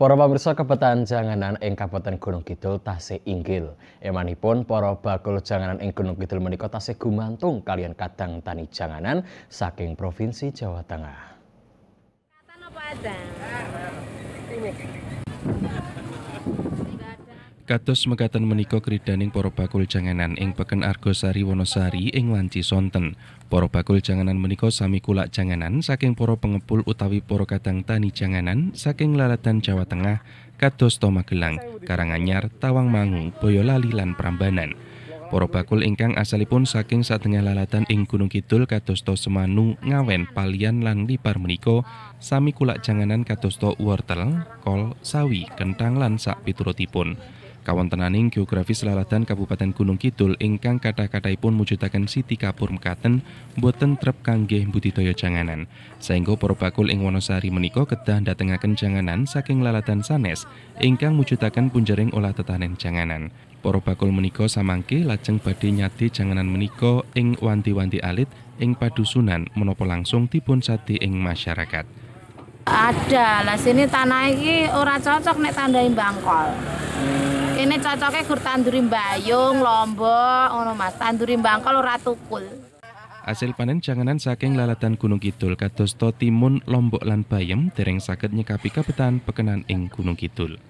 Para pemirsa kebetan janganan ing Kabupaten Gunung Kidul tasih inggil. Emanipun para bakul janganan ing Gunung Kidul menika tasih gumantung kalian kadang tani janganan saking Provinsi Jawa Tengah. apa aja? kados mekaten menika kridaning para bakul janganan ing peken Argosari Wonosari ing Wanci Sonten. Para bakul janganan menika sami kulak janganan saking para pengepul utawi para kadang tani janganan saking lalatan Jawa Tengah kados to Magelang, Karanganyar, Tawangmangu, Boyolali lan Prambanan. Para bakul ingkang asalipun saking satengah lalatan ing Gunung Kidul to Semanu, Ngawen, Palian lan Lipar menika sami kulak janganan to wortel, kol, sawi, kentang lan sak piturutipun. Kawontenaning geografis lalatan Kabupaten Gunung Kidul ingkang kata pun mujudakan Siti Kapur mekaten buatan trep kangge budidaya janganan. Sehingga para bakul ing Wonosari meniko kedah datengaken janganan saking lalatan sanes ingkang mujudakan punjering olah tetanen janganan. Para bakul meniko samangke lajeng badhe nyati janganan meniko ing wanti-wanti alit ing padusunan menopo langsung dipun sati ing masyarakat. Ada, lah sini tanah ini ora cocok nek tandai bangkol. Ini cocoknya gur tanduri bayung, lombok, ngono Mas. Tanduri bangkol ora tukul. Hasil panen janganan saking lalatan Gunung Kidul kadosta timun, lombok lan bayem dereng saged nyekapi kapetan pekenan ing Gunung Kidul.